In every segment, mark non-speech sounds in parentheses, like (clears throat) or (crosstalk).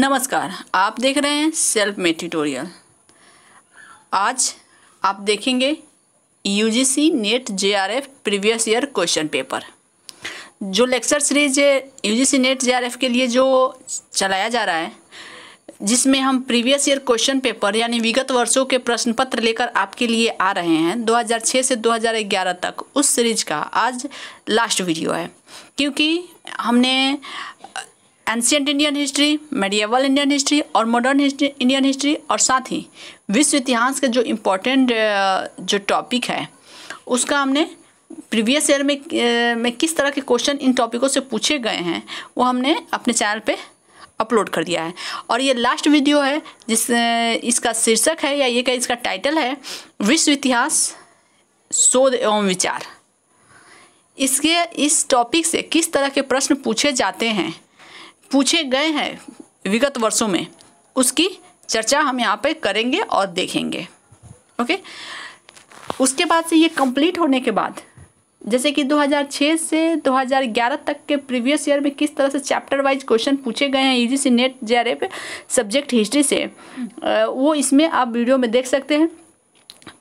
नमस्कार आप देख रहे हैं सेल्फ मेड ट्यूटोरियल आज आप देखेंगे UGC NET JRF previous year question paper जो lecture series UGC NET JRF के लिए जो चलाया जा रहा है जिसमें हम प्रीवियस ईयर क्वेश्चन पेपर यानी विगत वर्षों के प्रश्न पत्र लेकर आपके लिए आ रहे हैं 2006 से 2011 तक उस सीरीज का आज लास्ट वीडियो है क्योंकि हमने ancient Indian history medieval Indian history और मॉडर्न हिस्ट्री इंडियन हिस्ट्री और साथ ही विश्व इतिहास का जो इम्पोर्टेंट जो टॉपिक है उसका हमने प्रीवियस ईयर में में किस तरह के क्वेश्चन इन टॉपिकों से पूछे गए हैं वो हमने अपने चैनल पे अपलोड कर दिया है और ये लास्ट वीडियो है जिस इसका शीर्षक है या ये क्या इसका टाइटल है विश्व इतिहास शोध एवं विचार इसके इस टॉपिक से किस तरह के प्रश्न पूछे जाते हैं पूछे गए हैं विगत वर्षों में उसकी चर्चा हम यहाँ पे करेंगे और देखेंगे ओके उसके बाद से ये कंप्लीट होने के बाद जैसे कि 2006 से 2011 तक के प्रीवियस ईयर में किस तरह से चैप्टर वाइज क्वेश्चन पूछे गए हैं यू सी नेट जे पे सब्जेक्ट हिस्ट्री से वो इसमें आप वीडियो में देख सकते हैं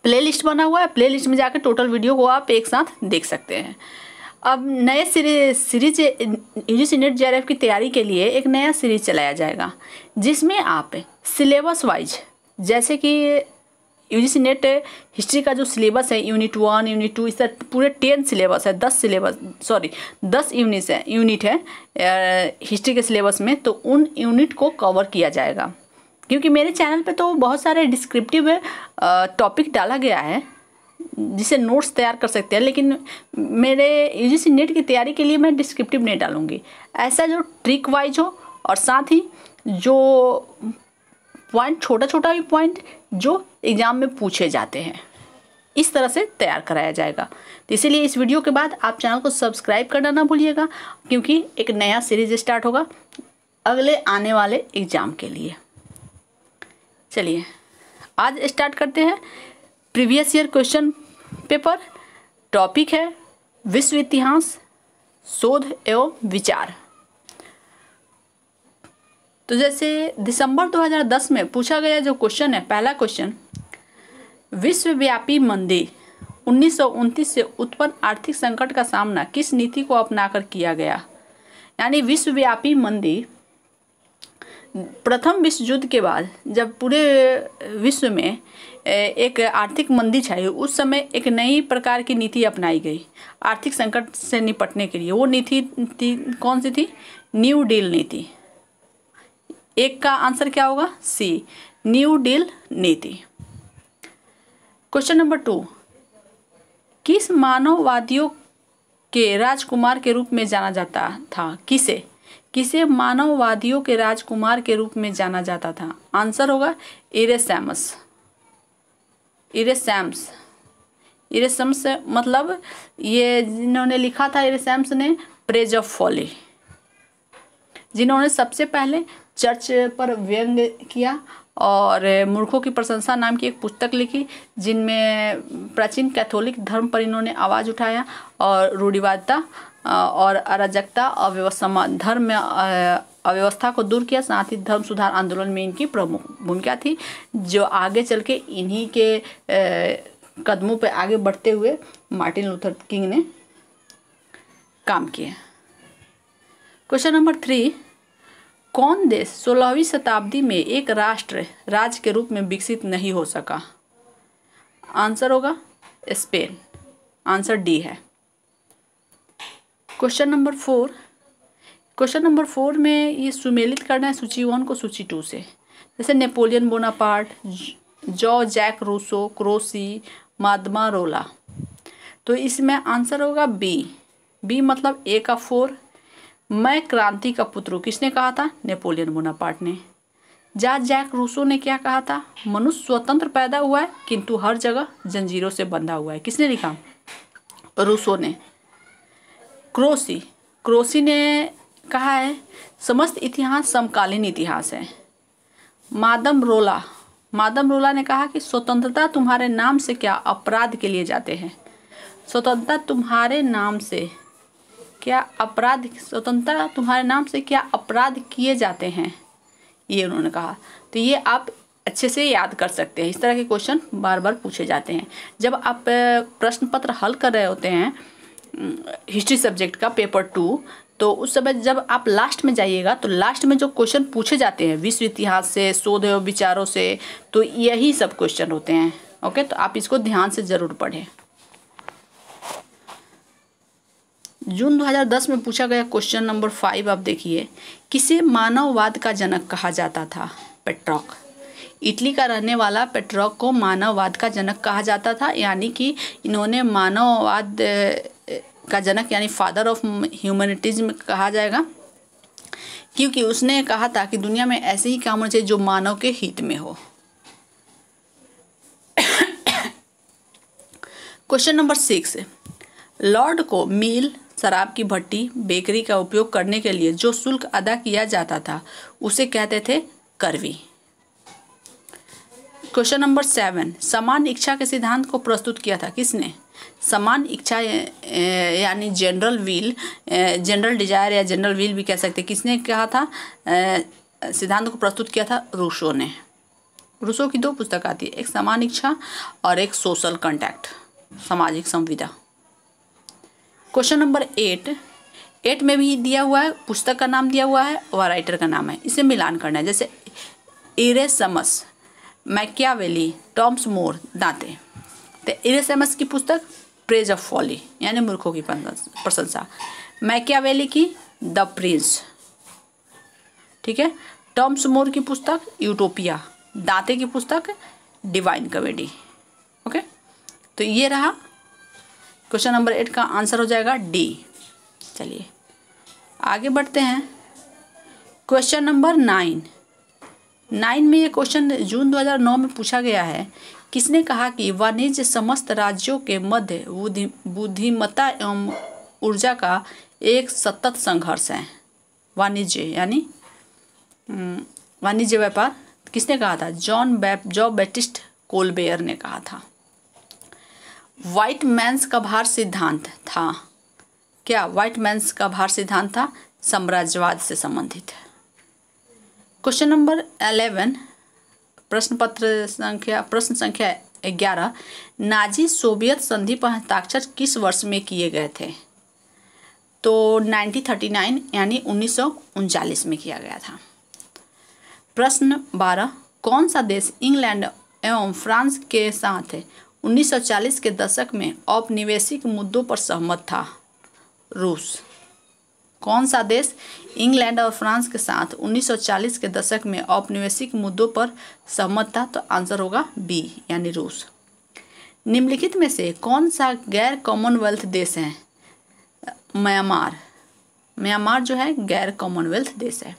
प्लेलिस्ट बना हुआ है प्लेलिस्ट में जाकर टोटल वीडियो को आप एक साथ देख सकते हैं अब नए सीरीज सी नेट जे की तैयारी के लिए एक नया सीरीज चलाया जाएगा जिसमें आप सिलेबस वाइज जैसे कि सी नेट हिस्ट्री का जो सिलेबस है यूनिट वन यूनिट टू इस तरह पूरे टेन सिलेबस है दस सिलेबस सॉरी दस यूनिट है यूनिट है हिस्ट्री के सिलेबस में तो उन यूनिट को कवर किया जाएगा क्योंकि मेरे चैनल पे तो बहुत सारे डिस्क्रिप्टिव टॉपिक डाला गया है जिसे नोट्स तैयार कर सकते हैं लेकिन मेरे यूजीसी नेट की तैयारी के लिए मैं डिस्क्रिप्टिव नहीं डालूँगी ऐसा जो ट्रिक वाइज हो और साथ ही जो पॉइंट छोटा छोटा भी पॉइंट जो एग्ज़ाम में पूछे जाते हैं इस तरह से तैयार कराया जाएगा तो इसीलिए इस वीडियो के बाद आप चैनल को सब्सक्राइब करना ना भूलिएगा क्योंकि एक नया सीरीज स्टार्ट होगा अगले आने वाले एग्ज़ाम के लिए चलिए आज स्टार्ट करते हैं previous year question paper topic है विश्व इतिहास शोध एवं विचार तो जैसे दिसंबर 2010 में पूछा गया जो क्वेश्चन है पहला क्वेश्चन विश्वव्यापी मंदी उन्नीस से उत्पन्न आर्थिक संकट का सामना किस नीति को अपनाकर किया गया यानी विश्वव्यापी मंदी प्रथम विश्व युद्ध के बाद जब पूरे विश्व में एक आर्थिक मंदी छाई उस समय एक नई प्रकार की नीति अपनाई गई आर्थिक संकट से निपटने के लिए वो नीति थी, कौन सी थी न्यू डील नीति एक का आंसर क्या होगा सी न्यू डील नीति क्वेश्चन नंबर टू किस मानववादियों के राजकुमार के रूप में जाना जाता था किसे किसे मानववादियों के राजकुमार के रूप में जाना जाता था आंसर होगा इरेसैमस इरेसैम्स इरेसम्स मतलब ये जिन्होंने लिखा था इरेसैम्स ने प्रेज ऑफ फॉली जिन्होंने सबसे पहले चर्च पर व्यंग किया और मूर्खों की प्रशंसा नाम की एक पुस्तक लिखी जिनमें प्राचीन कैथोलिक धर्म पर इन्होंने आवाज़ उठाया और रूढ़िवादता और अराजकता अव्यवस्था धर्म में अव्यवस्था को दूर किया साथ ही धर्म सुधार आंदोलन में इनकी प्रमुख भूमिका थी जो आगे चल के इन्हीं के कदमों पर आगे बढ़ते हुए मार्टिन लूथर किंग ने काम किए क्वेश्चन नंबर थ्री कौन देश सोलहवीं शताब्दी में एक राष्ट्र राज्य के रूप में विकसित नहीं हो सका आंसर होगा स्पेन आंसर डी है question number four question number four में ये सुमेलित करना है सूची वन को सूची टू से जैसे Napoleon Bonaparte Jean Jacques Rousseau Croce Madame रोला तो इसमें आंसर होगा बी बी मतलब ए का फोर मैं क्रांति का पुत्र किसने कहा था नेपोलियन बोनापार्ट ने जा जैक रूसो ने क्या कहा था मनुष्य स्वतंत्र पैदा हुआ है किंतु हर जगह जंजीरों से बंधा हुआ है किसने लिखा रूसो ने क्रोसी क्रोसी ने कहा है समस्त इतिहास समकालीन इतिहास है मादम रोला मादम रोला ने कहा कि स्वतंत्रता तुम्हारे नाम से क्या अपराध के लिए जाते हैं स्वतंत्रता तुम्हारे नाम से क्या अपराध स्वतंत्रता तुम्हारे नाम से क्या अपराध किए जाते हैं ये उन्होंने कहा तो ये आप अच्छे से याद कर सकते हैं इस तरह के क्वेश्चन बार बार पूछे जाते हैं जब आप प्रश्न पत्र हल कर रहे होते हैं हिस्ट्री सब्जेक्ट का पेपर टू तो उस समय जब आप लास्ट में जाइएगा तो लास्ट में जो क्वेश्चन पूछे जाते हैं विश्व इतिहास से शोध एवं विचारों से तो यही सब क्वेश्चन होते हैं ओके तो आप इसको ध्यान से ज़रूर पढ़ें जून 2010 में पूछा गया क्वेश्चन नंबर फाइव आप देखिए किसे मानववाद का जनक कहा जाता था पेट्रॉक इटली का रहने वाला पेट्रॉक को मानववाद का जनक कहा जाता था यानी कि इन्होंने मानववाद का जनक यानी फादर ऑफ ह्यूमनिटीज में कहा जाएगा क्योंकि उसने कहा था कि दुनिया में ऐसे ही काम होने चाहिए जो मानव के हित में हो क्वेश्चन नंबर सिक्स लॉर्ड को मील शराब की भट्टी बेकरी का उपयोग करने के लिए जो शुल्क अदा किया जाता था उसे कहते थे करवी क्वेश्चन नंबर सेवन समान इच्छा के सिद्धांत को प्रस्तुत किया था किसने समान इच्छा यानी जनरल विल जनरल डिजायर या जनरल विल भी कह सकते किसने कहा था सिद्धांत को प्रस्तुत किया था रूसो ने रूसो की दो पुस्तक आती है एक समान इच्छा और एक सोशल कॉन्टैक्ट सामाजिक संविदा क्वेश्चन नंबर एट एट में भी दिया हुआ है पुस्तक का नाम दिया हुआ है और राइटर का नाम है इसे मिलान करना है जैसे इरेसमस मैक्यावेली टॉम्स मोर दाते तो इरेसमस की पुस्तक प्रेज ऑफ फॉली यानी मूर्खों की प्रशंसा मैकियावेली की द प्रिंस ठीक है टॉम्स मोर की पुस्तक यूटोपिया दाते की पुस्तक डिवाइन कॉमेडी ओके तो ये रहा क्वेश्चन नंबर एट का आंसर हो जाएगा डी चलिए आगे बढ़ते हैं क्वेश्चन नंबर नाइन नाइन में ये क्वेश्चन जून 2009 में पूछा गया है किसने कहा कि वाणिज्य समस्त राज्यों के मध्य बुद्धि बुद्धिमत्ता एवं ऊर्जा का एक सतत संघर्ष है वाणिज्य यानी वाणिज्य व्यापार किसने कहा था जॉन बैप जो बैटिस्ट कोलबेयर ने कहा था व्हाइट मैंस का भार सिद्धांत था क्या वाइट मैंस का भार सिद्धांत था साम्राज्यवाद से संबंधित क्वेश्चन नंबर एलेवन प्रश्न पत्र संख्या प्रश्न संख्या ग्यारह नाजी सोवियत संधि पर हस्ताक्षर किस वर्ष में किए गए थे तो 1939 यानी उन्नीस में किया गया था प्रश्न बारह कौन सा देश इंग्लैंड एवं फ्रांस के साथ 1940 के दशक में औपनिवेशिक मुद्दों पर सहमत था रूस कौन सा देश इंग्लैंड और फ्रांस के साथ 1940 के दशक में औपनिवेशिक मुद्दों पर सहमत था तो आंसर होगा बी यानी रूस निम्नलिखित में से कौन सा गैर कॉमनवेल्थ देश है म्यांमार म्यांमार जो है गैर कॉमनवेल्थ देश है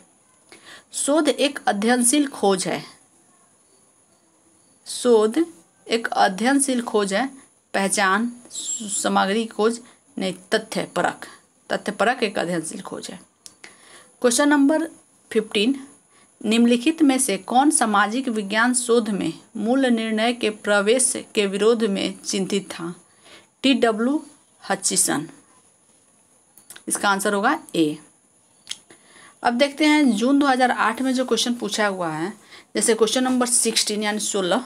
शोध एक अध्ययनशील खोज है शोध एक अध्ययनशील खोज है पहचान सामग्री खोज नहीं तथ्य परख तथ्यपरक एक अध्ययनशील खोज है क्वेश्चन नंबर फिफ्टीन निम्नलिखित में से कौन सामाजिक विज्ञान शोध में मूल निर्णय के प्रवेश के विरोध में चिंतित था टी डब्ल्यू हचिसन इसका आंसर होगा ए अब देखते हैं जून 2008 में जो क्वेश्चन पूछा हुआ है जैसे क्वेश्चन नंबर सिक्सटीन यानी सोलह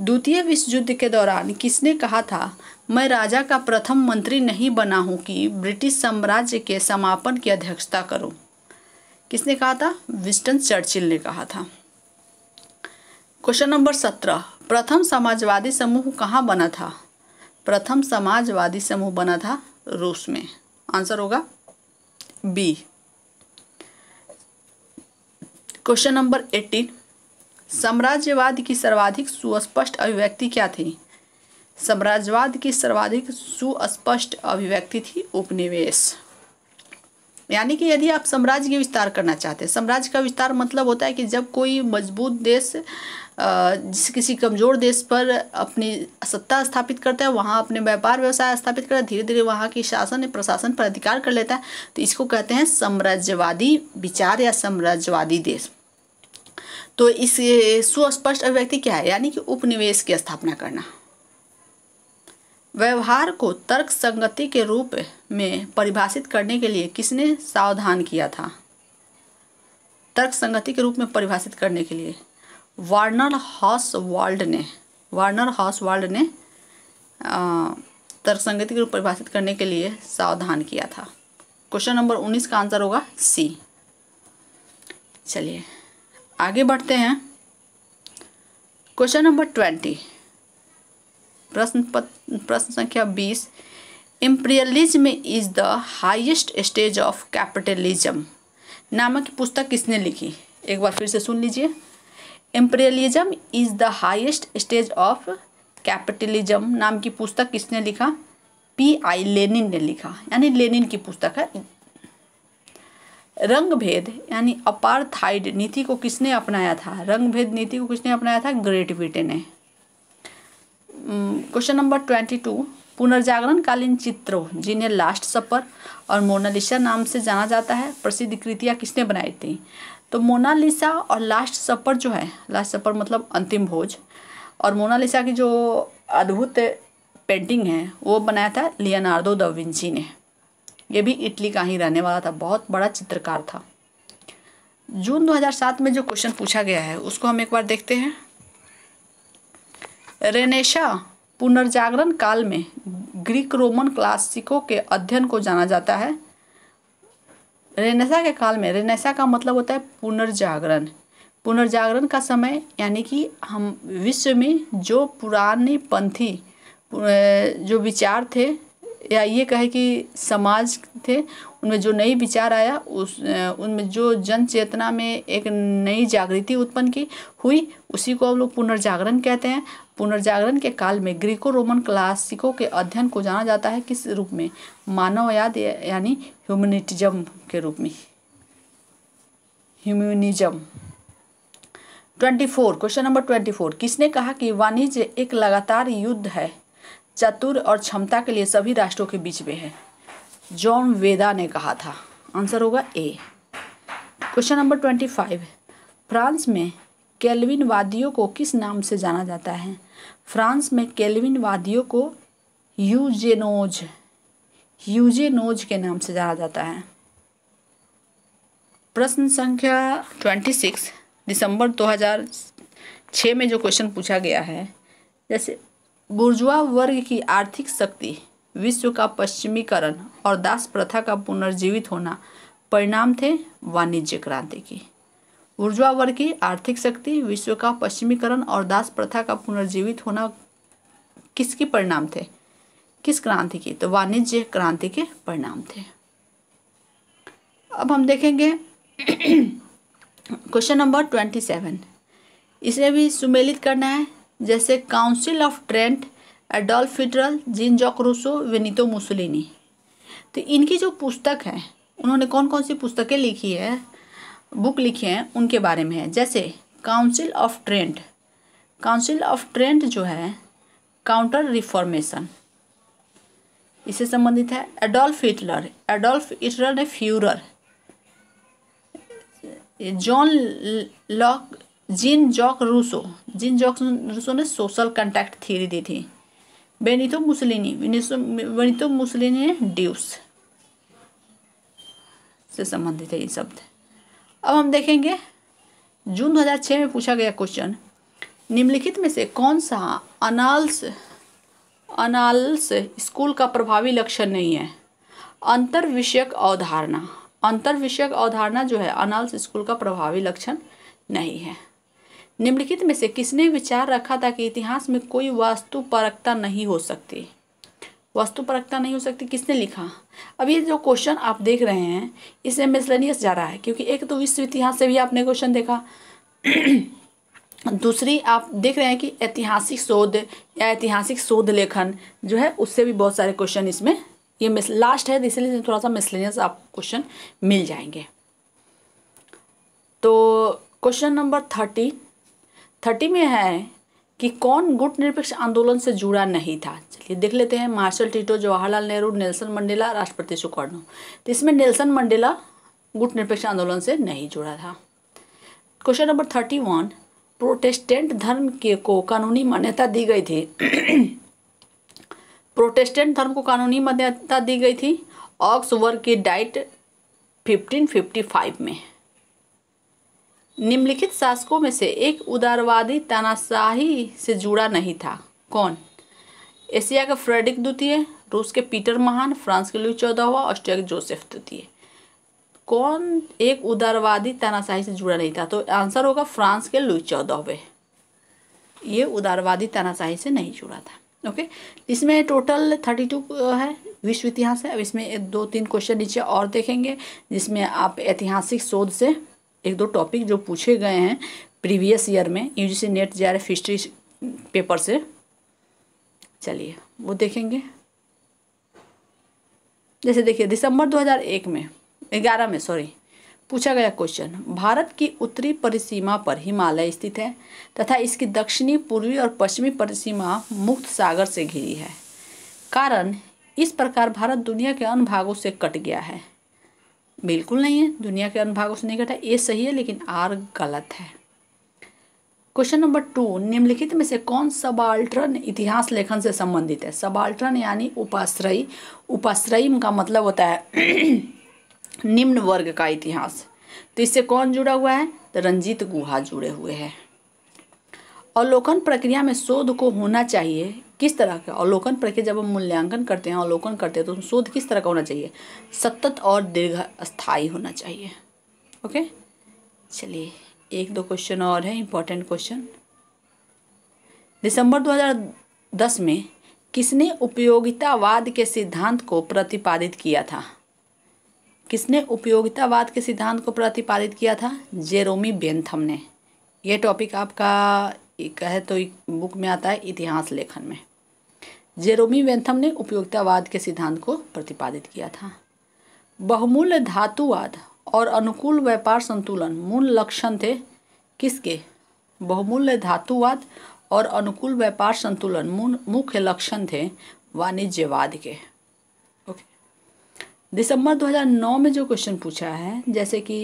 द्वितीय विश्व युद्ध के दौरान किसने कहा था मैं राजा का प्रथम मंत्री नहीं बना हूँ कि ब्रिटिश साम्राज्य के समापन की अध्यक्षता करूँ किसने कहा था विस्टन चर्चिल ने कहा था क्वेश्चन नंबर सत्रह प्रथम समाजवादी समूह कहाँ बना था प्रथम समाजवादी समूह बना था रूस में आंसर होगा बी क्वेश्चन नंबर एटीन साम्राज्यवाद की सर्वाधिक सुस्पष्ट अभिव्यक्ति क्या थी साम्राज्यवाद की सर्वाधिक सुस्पष्ट अभिव्यक्ति थी उपनिवेश यानी कि यदि आप साम्राज्य के विस्तार करना चाहते हैं साम्राज्य का विस्तार मतलब होता है कि जब कोई मजबूत देश जिस किसी कमज़ोर देश पर अपनी सत्ता स्थापित करता है वहाँ अपने व्यापार व्यवसाय स्थापित करता है धीरे धीरे वहाँ की शासन या प्रशासन पर अधिकार कर लेता है तो इसको कहते हैं साम्राज्यवादी विचार या साम्राज्यवादी देश तो इस सुस्पष्ट अभिव्यक्ति क्या है यानी कि उपनिवेश की स्थापना करना व्यवहार को तर्क संगति के रूप में परिभाषित करने के लिए किसने सावधान किया था तर्क संगति के रूप में परिभाषित करने के लिए वार्नर हॉस वर्ल्ड ने वार्नर हॉस वर्ल्ड ने तर्क संगति के रूप परिभाषित करने के लिए सावधान किया था क्वेश्चन नंबर उन्नीस का आंसर होगा सी चलिए आगे बढ़ते हैं क्वेश्चन नंबर ट्वेंटी प्रश्न प्रश्न संख्या बीस imperialism is the highest stage of capitalism नामक पुस्तक किसने लिखी एक बार फिर से सुन लीजिए imperialism is the highest stage of capitalism नाम की पुस्तक किसने लिखा पी आई लेनिन ने लिखा यानी लेनिन की पुस्तक है रंगभेद यानी अपार्थाइड नीति को किसने अपनाया था रंगभेद नीति को किसने अपनाया था ग्रेट ब्रिटेन ने क्वेश्चन नंबर ट्वेंटी टू पुनर्जागरणकालीन चित्रों जिन्हें लास्ट सफर और मोनालिसा नाम से जाना जाता है प्रसिद्ध कृतियाँ किसने बनाई थी तो मोनालिसा और लास्ट सफर जो है लास्ट सफर मतलब अंतिम भोज और मोनालिसा की जो अद्भुत पेंटिंग है वो बनाया था लियोनार्डो द विंची ने ये भी इटली का ही रहने वाला था बहुत बड़ा चित्रकार था जून 2007 में जो क्वेश्चन पूछा गया है उसको हम एक बार देखते हैं रेनेशा पुनर्जागरण काल में ग्रीक रोमन क्लासिकों के अध्ययन को जाना जाता है रेनेसा के काल में रेनेसा का मतलब होता है पुनर्जागरण पुनर्जागरण का समय यानी कि हम विश्व में जो पुरानी पंथी जो विचार थे या ये कहे कि समाज थे उनमें जो नई विचार आया उस उनमें जो जन चेतना में एक नई जागृति उत्पन्न की हुई उसी को हम लोग पुनर्जागरण कहते हैं पुनर्जागरण के काल में ग्रीको रोमन क्लासिकों के अध्ययन को जाना जाता है किस रूप में मानवयाद यानी ह्यूमनिटिज्म के रूप में humanism twenty four question number twenty four किसने कहा कि वाणिज्य एक लगातार युद्ध है चतुर और क्षमता के लिए सभी राष्ट्रों के बीच में है जॉन वेदा ने कहा था आंसर होगा A question number twenty five France में कैलविन वादियों को किस नाम से जाना जाता है फ्रांस में केल्विन वादियों को यूजेनोज यूजेनोज के नाम से जाना जाता है प्रश्न संख्या ट्वेंटी सिक्स दिसंबर दो हज़ार छः में जो क्वेश्चन पूछा गया है जैसे बुर्जुआ वर्ग की आर्थिक शक्ति विश्व का पश्चिमीकरण और दास प्रथा का पुनर्जीवित होना परिणाम थे वाणिज्य क्रांति की बुर्जुआ वर्ग की आर्थिक शक्ति विश्व का पश्चिमीकरण और दास प्रथा का पुनर्जीवित होना किसके परिणाम थे किस क्रांति की तो वाणिज्य क्रांति के परिणाम थे अब हम देखेंगे क्वेश्चन नंबर ट्वेंटी सेवन इसे भी सुमेलित करना है जैसे Council of Trent Adolf Hitler Jean Jacques Rousseau Benito Mussolini तो इनकी जो पुस्तक है उन्होंने कौन कौन सी पुस्तकें लिखी है बुक लिखे हैं उनके बारे में है जैसे Council of Trent Council of Trent जो है काउंटर रिफॉर्मेशन इससे संबंधित है एडोल्फ हिटलर एडोल्फ हिटलर ने Fuhrer John Locke Jean Jacques Rousseau Jean Jacques Rousseau ने सोशल कंटैक्ट थ्योरी दी थी बेनितो मुसलिनी बेनितो मुसलिनी ने ड्यूस से संबंधित है ये शब्द अब हम देखेंगे जून 2006 में पूछा गया क्वेश्चन निम्नलिखित में से कौन सा अनाल्स अनाल्स स्कूल का प्रभावी लक्षण नहीं है अंतर विषयक अवधारणा अंतर विषयक अवधारणा जो है अनाल्स स्कूल का प्रभावी लक्षण नहीं है निम्नलिखित में से किसने विचार रखा था कि इतिहास में कोई वास्तुपरकता नहीं हो सकती वस्तुपरकता नहीं हो सकती किसने लिखा अब ये जो क्वेश्चन आप देख रहे हैं इसमें मिसलेनियस जा रहा है क्योंकि एक तो विश्व इतिहास से भी आपने क्वेश्चन देखा (clears throat) दूसरी आप देख रहे हैं कि ऐतिहासिक शोध या ऐतिहासिक शोध लेखन जो है उससे भी बहुत सारे क्वेश्चन इसमें ये मिस लास्ट है इसलिए थोड़ा सा मिसलेनियस आपको क्वेश्चन मिल जाएंगे तो क्वेश्चन नंबर थर्टी थर्टी में है कि कौन गुट निरपेक्ष आंदोलन से जुड़ा नहीं था लिए देख लेते हैं Marshal Tito Jawaharlal Nehru Nelson Mandela राष्ट्रपति सुकर्णो तो इसमें नेल्सन मंडेला गुट निरपेक्ष आंदोलन से नहीं जुड़ा था question number thirty one Protestant धर्म के को कानूनी मान्यता दी गई थी (clears throat) प्रोटेस्टेंट धर्म को कानूनी मान्यता दी गई थी ऑक्सवर्ग की डाइट 1555 में निम्नलिखित शासकों में से एक उदारवादी तानाशाही से जुड़ा नहीं था कौन एशिया का फ्रेडरिक द्वितीय रूस के पीटर महान फ्रांस के लुई चौदहवा ऑस्ट्रिया के जोसेफ द्वितीय कौन एक उदारवादी तानाशाही से जुड़ा नहीं था तो आंसर होगा फ्रांस के लुई चौदहवे ये उदारवादी तानाशाही से नहीं जुड़ा था ओके इसमें टोटल थर्टी टू है विश्व इतिहास है अब इसमें दो तीन क्वेश्चन नीचे और देखेंगे जिसमें आप ऐतिहासिक शोध से एक दो टॉपिक जो पूछे गए हैं प्रीवियस ईयर में UGC NET J R history paper से चलिए वो देखेंगे जैसे देखिए दिसंबर 2001 में 11 में सॉरी पूछा गया क्वेश्चन भारत की उत्तरी परिसीमा पर हिमालय स्थित है तथा इसकी दक्षिणी पूर्वी और पश्चिमी परिसीमा मुक्त सागर से घिरी है कारण इस प्रकार भारत दुनिया के अन्य भागों से कट गया है बिल्कुल नहीं है दुनिया के अन्य भागों से नहीं कटा ये सही है लेकिन आर गलत है क्वेश्चन नंबर टू निम्नलिखित में से कौन सबाल्टन इतिहास लेखन से संबंधित है सबाल्टन यानी उपाश्रयी उपाश्रयी का मतलब होता है (clears throat) निम्न वर्ग का इतिहास तो इससे कौन जुड़ा हुआ है तो रंजीत गुहा जुड़े हुए हैं अवलोकन प्रक्रिया में शोध को होना चाहिए किस तरह का अवलोकन प्रक्रिया जब हम मूल्यांकन करते हैं अवलोकन करते हैं तो शोध किस तरह का होना चाहिए सतत और दीर्घ स्थायी होना चाहिए ओके चलिए एक दो क्वेश्चन और है इम्पोर्टेंट क्वेश्चन दिसंबर 2010 में किसने उपयोगितावाद के सिद्धांत को प्रतिपादित किया था किसने उपयोगितावाद के सिद्धांत को प्रतिपादित किया था जेरोमी बेंथम ने यह टॉपिक आपका कहे तो बुक में आता है इतिहास लेखन में जेरोमी बेंथम ने उपयोगितावाद के सिद्धांत को प्रतिपादित किया था बहुमूल्य धातुवाद और अनुकूल व्यापार संतुलन मूल लक्षण थे किसके बहुमूल्य धातुवाद और अनुकूल व्यापार संतुलन मुख्य लक्षण थे वाणिज्यवाद के ओके दिसंबर 2009 में जो क्वेश्चन पूछा है जैसे कि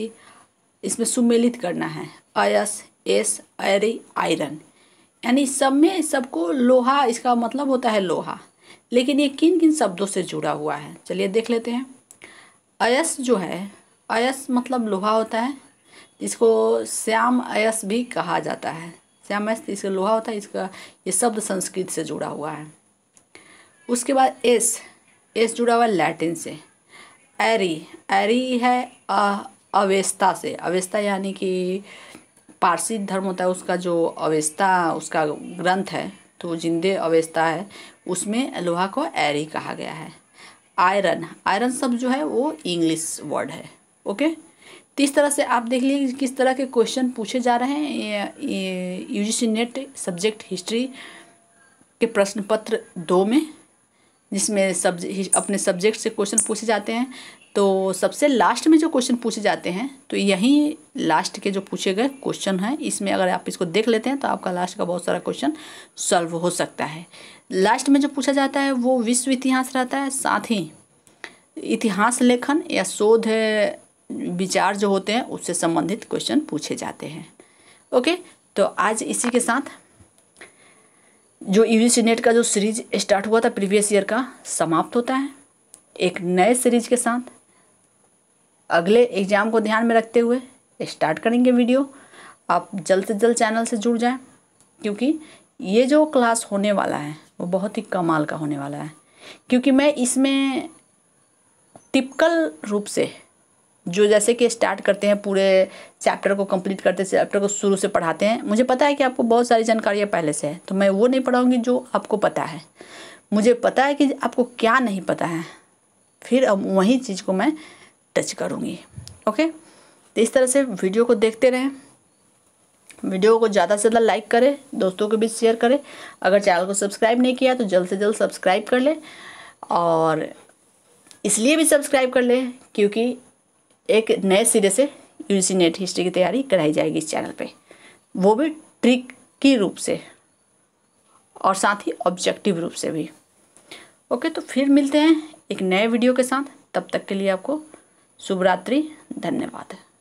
इसमें सुमेलित करना है अयस एस अरे आयरन यानी सब में सबको लोहा इसका मतलब होता है लोहा लेकिन ये किन किन शब्दों से जुड़ा हुआ है चलिए देख लेते हैं अयस जो है अयस मतलब लोहा होता है इसको श्याम अयस भी कहा जाता है श्याम अयस इसका लोहा होता है इसका ये शब्द संस्कृत से जुड़ा हुआ है उसके बाद एस एस जुड़ा हुआ लैटिन से एरी एरी है अवेस्ता से अवेस्ता यानी कि पारसी धर्म होता है उसका जो अवेस्ता उसका ग्रंथ है तो जिंदे अवेस्ता है उसमें लोहा को एरी कहा गया है आयरन आयरन शब्द जो है वो इंग्लिश वर्ड है ओके तो इस तरह से आप देख लीजिए किस तरह के क्वेश्चन पूछे जा रहे हैं U G NET subject history के प्रश्न पत्र दो में जिसमें सब अपने सब्जेक्ट से क्वेश्चन पूछे जाते हैं तो सबसे लास्ट में जो क्वेश्चन पूछे जाते हैं तो यही लास्ट के जो पूछे गए क्वेश्चन हैं इसमें अगर आप इसको देख लेते हैं तो आपका लास्ट का बहुत सारा क्वेश्चन सॉल्व हो सकता है लास्ट में जो पूछा जाता है वो विश्व इतिहास रहता है साथ ही इतिहास लेखन या शोध विचार जो होते हैं उससे संबंधित क्वेश्चन पूछे जाते हैं ओके तो आज इसी के साथ जो यूजीसी e नेट का जो सीरीज स्टार्ट हुआ था प्रीवियस ईयर का समाप्त होता है एक नए सीरीज के साथ अगले एग्जाम को ध्यान में रखते हुए स्टार्ट करेंगे वीडियो आप जल्द से जल्द चैनल से जुड़ जाएं क्योंकि ये जो क्लास होने वाला है वो बहुत ही कमाल का होने वाला है क्योंकि मैं इसमें टिपिकल रूप से जो जैसे कि स्टार्ट करते हैं पूरे चैप्टर को कंप्लीट करते हैं चैप्टर को शुरू से पढ़ाते हैं मुझे पता है कि आपको बहुत सारी जानकारियाँ पहले से हैं तो मैं वो नहीं पढ़ाऊँगी जो आपको पता है मुझे पता है कि आपको क्या नहीं पता है फिर अब वही चीज़ को मैं टच करूँगी ओके तो इस तरह से वीडियो को देखते रहें वीडियो को ज़्यादा से ज़्यादा लाइक करें दोस्तों के बीच शेयर करें अगर चैनल को सब्सक्राइब नहीं किया तो जल्द से जल्द सब्सक्राइब कर लें और इसलिए भी सब्सक्राइब कर लें क्योंकि एक नए सिरे से यूजी नेट हिस्ट्री की तैयारी कराई जाएगी इस चैनल पे वो भी ट्रिक की रूप से और साथ ही ऑब्जेक्टिव रूप से भी ओके तो फिर मिलते हैं एक नए वीडियो के साथ तब तक के लिए आपको शुभ रात्रि धन्यवाद